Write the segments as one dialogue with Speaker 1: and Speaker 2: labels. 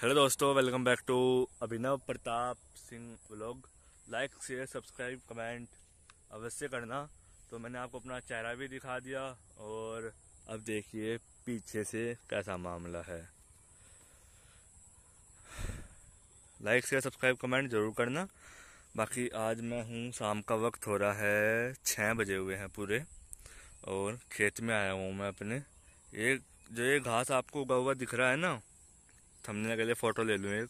Speaker 1: hello दोस्तों welcome back to Abhinav Pratap Singh vlog like share subscribe comment अवश्य करना तो मैंने आपको अपना चेहरा भी दिखा दिया और अब देखिए पीछे से कैसा मामला है लाइक शेयर सब्सक्राइब कमेंट ज़रूर करना बाकी आज मैं हूँ शाम का वक्त हो रहा है छः बजे हुए हैं पूरे और खेत में आया हूँ मैं अपने ये जो ये घास आपको उगा हुआ दिख रहा है ना थमने के लिए फ़ोटो ले लूँ एक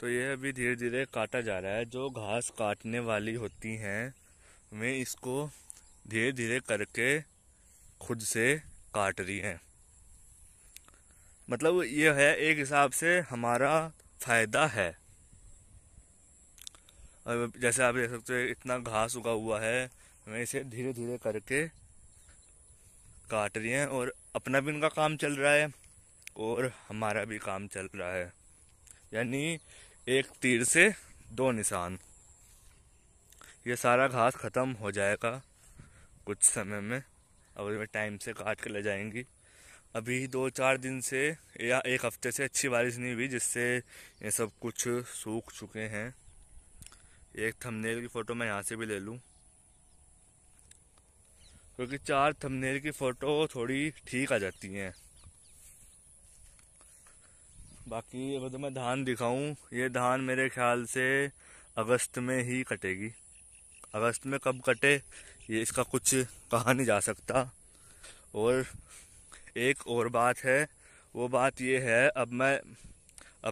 Speaker 1: तो ये अभी धीरे धीरे काटा जा रहा है जो घास काटने वाली होती हैं वे इसको धीरे धीरे करके खुद से काट रही हैं मतलब ये है एक हिसाब से हमारा फ़ायदा है और जैसे आप देख सकते हो इतना घास उगा हुआ है मैं इसे धीरे धीरे करके काट रही हैं और अपना भी उनका काम चल रहा है और हमारा भी काम चल रहा है यानी एक तीर से दो निशान ये सारा घास ख़त्म हो जाएगा कुछ समय में अब इसमें टाइम से काट के ले जाएंगी अभी दो चार दिन से या एक हफ्ते से अच्छी बारिश नहीं हुई जिससे ये सब कुछ सूख चुके हैं एक थंबनेल की फ़ोटो मैं यहाँ से भी ले लूँ क्योंकि चार थंबनेल की फ़ोटो थोड़ी ठीक आ जाती हैं बाकी अगर तो मैं धान दिखाऊं ये धान मेरे ख्याल से अगस्त में ही कटेगी अगस्त में कब कटे ये इसका कुछ कहा नहीं जा सकता और एक और बात है वो बात ये है अब मैं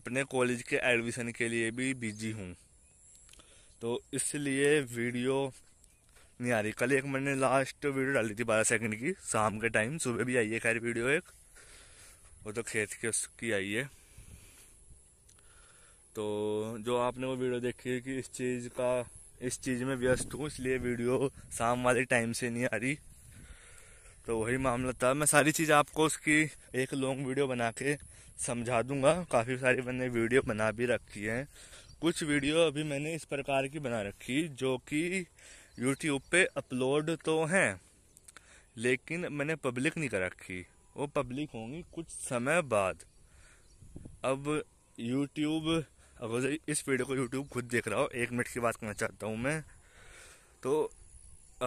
Speaker 1: अपने कॉलेज के एडमिशन के लिए भी बिजी हूँ तो इसलिए वीडियो नहीं आ रही कल एक मैंने लास्ट वीडियो डाली थी बारह सेकंड की शाम के टाइम सुबह भी आई है खैर वीडियो एक वो तो खेत की उसकी आई है तो जो आपने वो वीडियो देखी है कि इस चीज़ का इस चीज़ में व्यस्त हूँ इसलिए वीडियो शाम वाले टाइम से नहीं आ रही तो वही मामला था मैं सारी चीज़ आपको उसकी एक लॉन्ग वीडियो बना के समझा दूंगा काफ़ी सारी मैंने वीडियो बना भी रखी हैं कुछ वीडियो अभी मैंने इस प्रकार की बना रखी जो कि यूट्यूब पे अपलोड तो हैं लेकिन मैंने पब्लिक नहीं कर रखी वो पब्लिक होंगी कुछ समय बाद अब यूट्यूब अगर इस वीडियो को यूट्यूब खुद देख रहा हो एक मिनट की बात करना चाहता हूँ मैं तो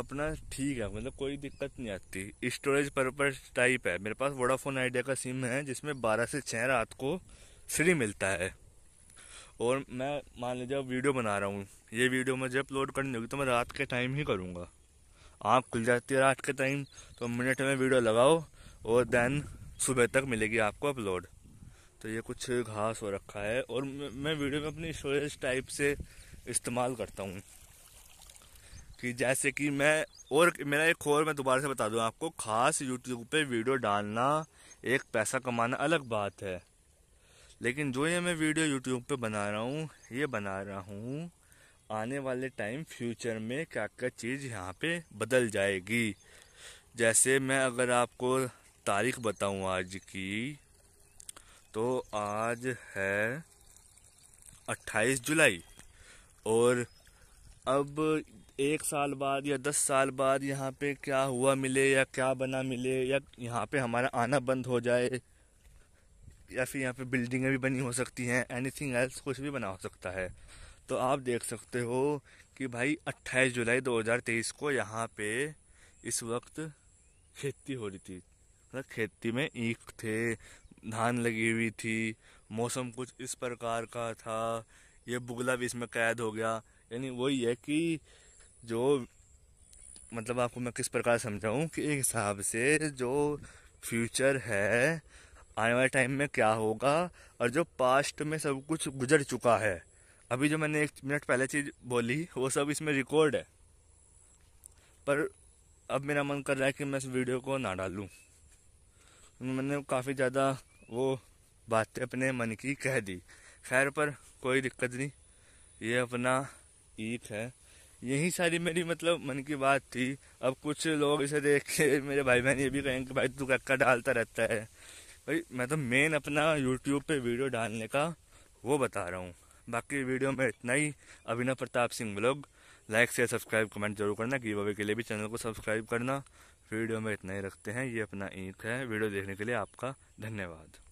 Speaker 1: अपना ठीक है मतलब कोई दिक्कत नहीं आती स्टोरेज पर्पज टाइप है मेरे पास वोडाफोन आइडिया का सिम है जिसमें बारह से छः रात को फ्री मिलता है और मैं मान लीजिए अब वीडियो बना रहा हूँ ये वीडियो मुझे अपलोड करनी होगी तो मैं रात के टाइम ही करूँगा आँख खुल जाती है रात के टाइम तो मिनट में वीडियो लगाओ और देन सुबह तक मिलेगी आपको अपलोड तो ये कुछ घास हो रखा है और मैं वीडियो में अपनी स्टोरेज टाइप से इस्तेमाल करता हूँ कि जैसे कि मैं और मेरा एक और मैं दोबारा से बता दूँ आपको खास यूट्यूब पे वीडियो डालना एक पैसा कमाना अलग बात है लेकिन जो ये मैं वीडियो यूट्यूब पे बना रहा हूँ ये बना रहा हूँ आने वाले टाइम फ्यूचर में क्या क्या चीज़ यहाँ पे बदल जाएगी जैसे मैं अगर आपको तारीख बताऊँ आज की तो आज है 28 जुलाई और अब एक साल बाद या दस साल बाद यहाँ पे क्या हुआ मिले या क्या बना मिले या यहाँ पे हमारा आना बंद हो जाए या फिर यहाँ पे बिल्डिंगें भी बनी हो सकती हैं एनीथिंग एल्स कुछ भी बना हो सकता है तो आप देख सकते हो कि भाई 28 जुलाई 2023 को यहाँ पे इस वक्त खेती हो रही थी मतलब खेती में ईख थे धान लगी हुई थी मौसम कुछ इस प्रकार का था ये बुगला भी इसमें कैद हो गया यानी वही है कि जो मतलब आपको मैं किस प्रकार समझाऊं कि एक हिसाब से जो फ्यूचर है आने वाले टाइम में क्या होगा और जो पास्ट में सब कुछ गुजर चुका है अभी जो मैंने एक मिनट पहले चीज़ बोली वो सब इसमें रिकॉर्ड है पर अब मेरा मन कर रहा है कि मैं इस वीडियो को ना डालूं तो मैंने काफ़ी ज़्यादा वो बातें अपने मन की कह दी खैर पर कोई दिक्कत नहीं ये अपना ईद है यही सारी मेरी मतलब मन की बात थी अब कुछ लोग इसे देख के मेरे भाई बहन ये भी कहेंगे कि भाई तू कक्का डालता रहता है भाई मैं तो मेन अपना यूट्यूब पे वीडियो डालने का वो बता रहा हूँ बाकी वीडियो में इतना ही Abhinav Pratap Singh blog like share subscribe comment जरूर करना गिव अवे के लिए भी चैनल को सब्सक्राइब करना वीडियो में इतना ही रखते हैं ये अपना ईख है वीडियो देखने के लिए आपका धन्यवाद